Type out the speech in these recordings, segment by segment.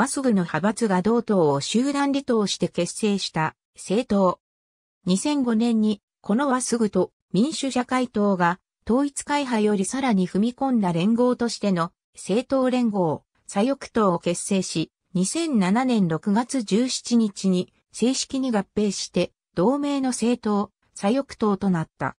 ワスグの派閥が同党を集団離党して結成した政党。2005年にこのワスグと民主社会党が統一会派よりさらに踏み込んだ連合としての政党連合、左翼党を結成し、2007年6月17日に正式に合併して同盟の政党、左翼党となった。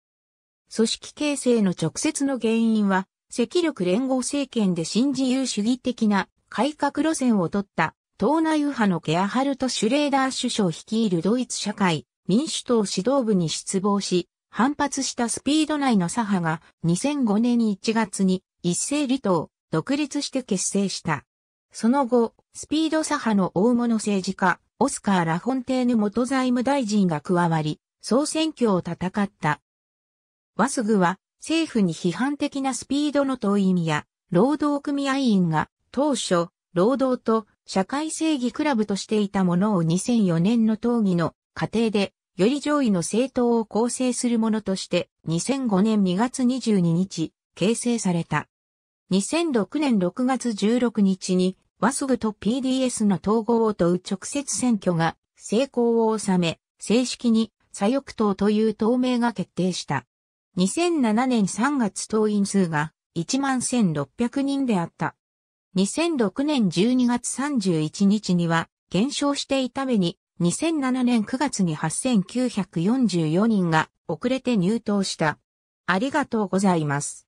組織形成の直接の原因は、赤力連合政権で新自由主義的な改革路線を取った党内右派のケアハルト・シュレーダー首相率いるドイツ社会民主党指導部に失望し、反発したスピード内の左派が2005年1月に一斉離党、独立して結成した。その後、スピード左派の大物政治家、オスカー・ラフォンテーヌ元財務大臣が加わり、総選挙を戦った。ワスグは政府に批判的なスピードの党員や労働組合員が当初、労働と社会正義クラブとしていたものを2004年の討議の過程で、より上位の政党を構成するものとして、2005年2月22日、形成された。2006年6月16日に、ワスグと PDS の統合を問う直接選挙が成功を収め、正式に左翼党という党名が決定した。2007年3月党員数が1万1600人であった。2006年12月31日には減少していために、2007年9月に8944人が遅れて入党した。ありがとうございます。